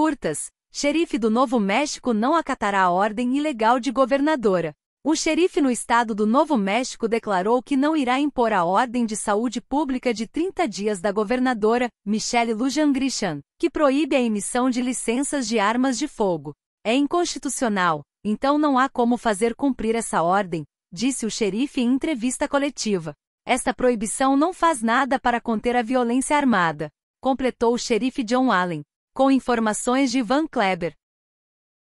curtas, xerife do Novo México não acatará a ordem ilegal de governadora. O xerife no estado do Novo México declarou que não irá impor a ordem de saúde pública de 30 dias da governadora, Michelle Lujan Grisham, que proíbe a emissão de licenças de armas de fogo. É inconstitucional, então não há como fazer cumprir essa ordem, disse o xerife em entrevista coletiva. Esta proibição não faz nada para conter a violência armada, completou o xerife John Allen com informações de Van Kleber.